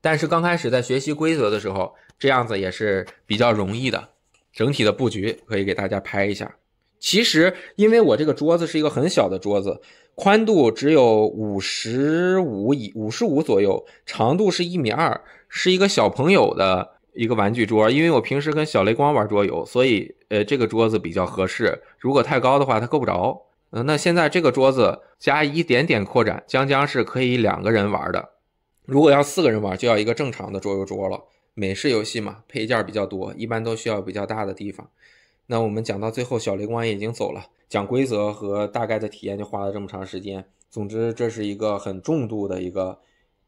但是刚开始在学习规则的时候，这样子也是比较容易的。整体的布局可以给大家拍一下。其实因为我这个桌子是一个很小的桌子。宽度只有五十五以五十五左右，长度是一米二，是一个小朋友的一个玩具桌。因为我平时跟小雷光玩桌游，所以呃这个桌子比较合适。如果太高的话，他够不着。嗯，那现在这个桌子加一点点扩展，将将是可以两个人玩的。如果要四个人玩，就要一个正常的桌游桌了。美式游戏嘛，配件比较多，一般都需要比较大的地方。那我们讲到最后，小雷光已经走了，讲规则和大概的体验就花了这么长时间。总之，这是一个很重度的一个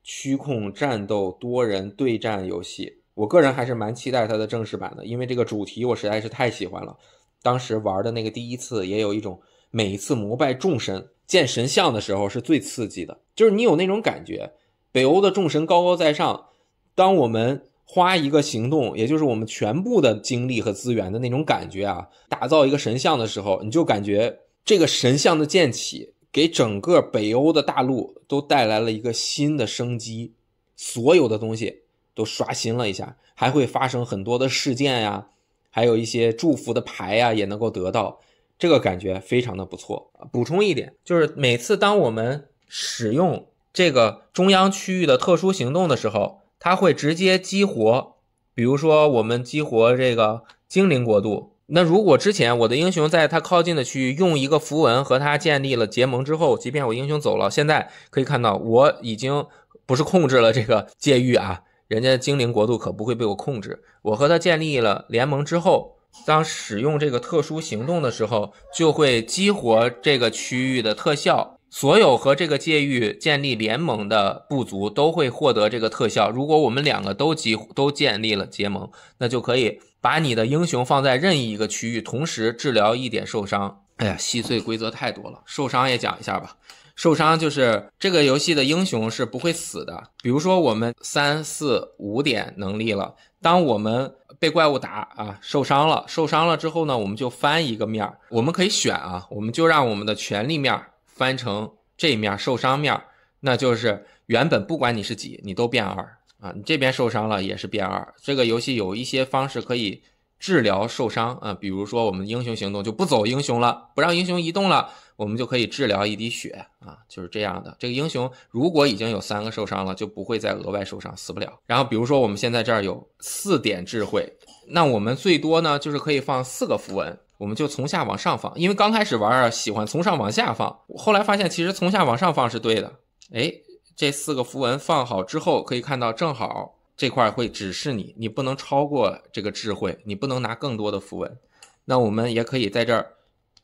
区控战斗多人对战游戏。我个人还是蛮期待它的正式版的，因为这个主题我实在是太喜欢了。当时玩的那个第一次，也有一种每一次膜拜众神、见神像的时候是最刺激的，就是你有那种感觉，北欧的众神高高在上，当我们。花一个行动，也就是我们全部的精力和资源的那种感觉啊，打造一个神像的时候，你就感觉这个神像的建起，给整个北欧的大陆都带来了一个新的生机，所有的东西都刷新了一下，还会发生很多的事件呀，还有一些祝福的牌呀，也能够得到，这个感觉非常的不错。补充一点，就是每次当我们使用这个中央区域的特殊行动的时候。它会直接激活，比如说我们激活这个精灵国度。那如果之前我的英雄在它靠近的区域用一个符文和它建立了结盟之后，即便我英雄走了，现在可以看到我已经不是控制了这个界域啊，人家精灵国度可不会被我控制。我和它建立了联盟之后，当使用这个特殊行动的时候，就会激活这个区域的特效。所有和这个界域建立联盟的部族都会获得这个特效。如果我们两个都集都建立了结盟，那就可以把你的英雄放在任意一个区域，同时治疗一点受伤。哎呀，细碎规则太多了，受伤也讲一下吧。受伤就是这个游戏的英雄是不会死的。比如说我们三四五点能力了，当我们被怪物打啊受伤了，受伤了之后呢，我们就翻一个面儿，我们可以选啊，我们就让我们的权力面儿。翻成这面受伤面，那就是原本不管你是几，你都变二啊！你这边受伤了也是变二。这个游戏有一些方式可以治疗受伤啊，比如说我们英雄行动就不走英雄了，不让英雄移动了，我们就可以治疗一滴血啊，就是这样的。这个英雄如果已经有三个受伤了，就不会再额外受伤，死不了。然后比如说我们现在这儿有四点智慧，那我们最多呢就是可以放四个符文。我们就从下往上放，因为刚开始玩啊，喜欢从上往下放。后来发现其实从下往上放是对的。哎，这四个符文放好之后，可以看到正好这块会指示你，你不能超过这个智慧，你不能拿更多的符文。那我们也可以在这儿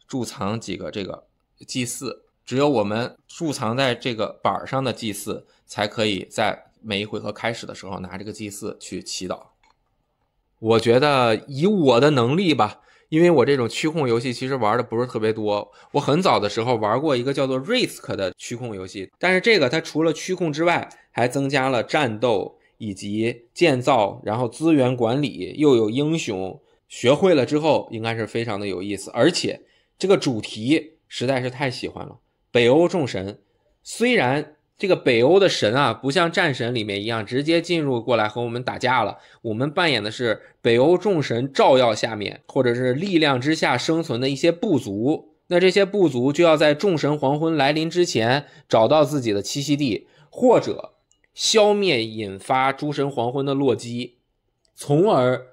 贮藏几个这个祭祀，只有我们贮藏在这个板上的祭祀，才可以在每一回合开始的时候拿这个祭祀去祈祷。我觉得以我的能力吧。因为我这种区控游戏其实玩的不是特别多，我很早的时候玩过一个叫做 Risk 的区控游戏，但是这个它除了区控之外，还增加了战斗以及建造，然后资源管理，又有英雄，学会了之后应该是非常的有意思，而且这个主题实在是太喜欢了，北欧众神，虽然。这个北欧的神啊，不像战神里面一样直接进入过来和我们打架了。我们扮演的是北欧众神照耀下面，或者是力量之下生存的一些部族。那这些部族就要在众神黄昏来临之前找到自己的栖息地，或者消灭引发诸神黄昏的洛基，从而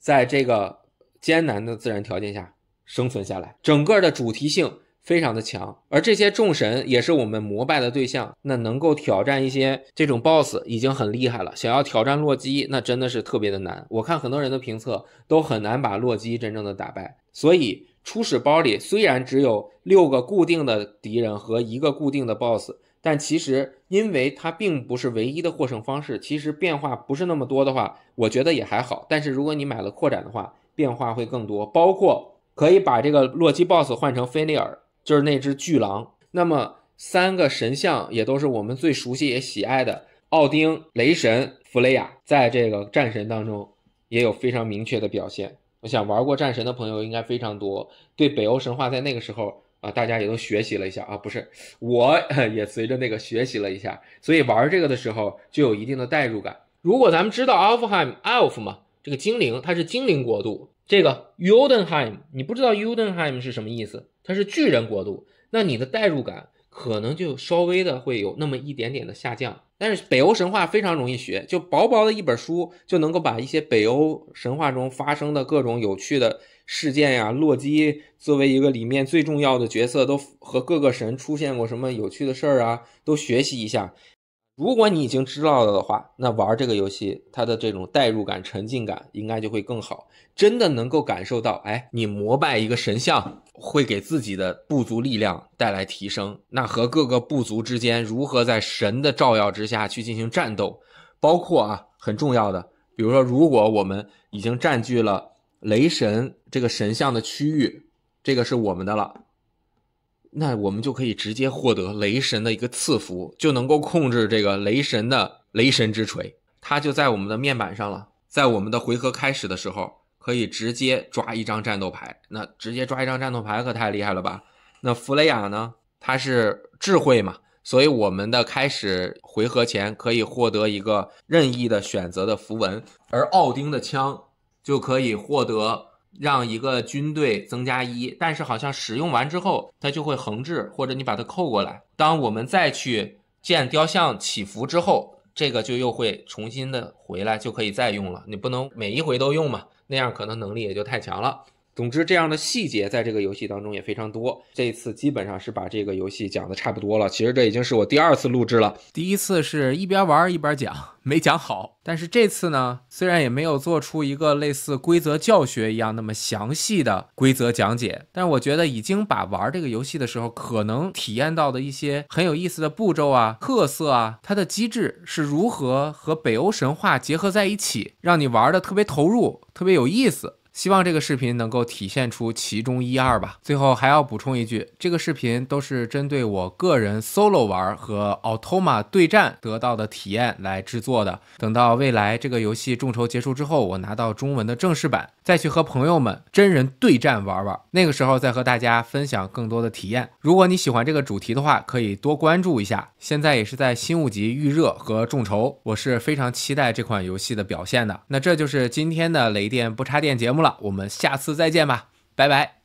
在这个艰难的自然条件下生存下来。整个的主题性。非常的强，而这些众神也是我们膜拜的对象。那能够挑战一些这种 BOSS 已经很厉害了，想要挑战洛基，那真的是特别的难。我看很多人的评测都很难把洛基真正的打败。所以初始包里虽然只有六个固定的敌人和一个固定的 BOSS，但其实因为它并不是唯一的获胜方式，其实变化不是那么多的话，我觉得也还好。但是如果你买了扩展的话，变化会更多，包括可以把这个洛基 BOSS 换成菲利尔。就是那只巨狼。那么，三个神像也都是我们最熟悉也喜爱的：奥丁、雷神、弗雷亚。在这个战神当中，也有非常明确的表现。我想玩过战神的朋友应该非常多，对北欧神话在那个时候啊，大家也都学习了一下啊，不是，我也随着那个学习了一下，所以玩这个的时候就有一定的代入感。如果咱们知道阿尔夫汉，阿尔夫嘛，这个精灵，它是精灵国度。这个 j o e n h e i m 你不知道 j o e n h e i m 是什么意思？它是巨人国度。那你的代入感可能就稍微的会有那么一点点的下降。但是北欧神话非常容易学，就薄薄的一本书就能够把一些北欧神话中发生的各种有趣的事件呀，洛基作为一个里面最重要的角色，都和各个神出现过什么有趣的事儿啊，都学习一下。如果你已经知道了的话，那玩这个游戏，它的这种代入感、沉浸感应该就会更好，真的能够感受到，哎，你膜拜一个神像会给自己的部族力量带来提升。那和各个部族之间如何在神的照耀之下去进行战斗，包括啊，很重要的，比如说，如果我们已经占据了雷神这个神像的区域，这个是我们的了。那我们就可以直接获得雷神的一个赐福，就能够控制这个雷神的雷神之锤，它就在我们的面板上了。在我们的回合开始的时候，可以直接抓一张战斗牌。那直接抓一张战斗牌可太厉害了吧？那弗雷亚呢？它是智慧嘛，所以我们的开始回合前可以获得一个任意的选择的符文。而奥丁的枪就可以获得。让一个军队增加一，但是好像使用完之后，它就会横置，或者你把它扣过来。当我们再去建雕像起伏之后，这个就又会重新的回来，就可以再用了。你不能每一回都用嘛？那样可能能力也就太强了。总之，这样的细节在这个游戏当中也非常多。这一次基本上是把这个游戏讲的差不多了。其实这已经是我第二次录制了，第一次是一边玩一边讲，没讲好。但是这次呢，虽然也没有做出一个类似规则教学一样那么详细的规则讲解，但我觉得已经把玩这个游戏的时候可能体验到的一些很有意思的步骤啊、特色啊、它的机制是如何和北欧神话结合在一起，让你玩的特别投入、特别有意思。希望这个视频能够体现出其中一二吧。最后还要补充一句，这个视频都是针对我个人 solo 玩和奥 m a 对战得到的体验来制作的。等到未来这个游戏众筹结束之后，我拿到中文的正式版，再去和朋友们真人对战玩玩，那个时候再和大家分享更多的体验。如果你喜欢这个主题的话，可以多关注一下。现在也是在新五级预热和众筹，我是非常期待这款游戏的表现的。那这就是今天的雷电不插电节目。我们下次再见吧，拜拜。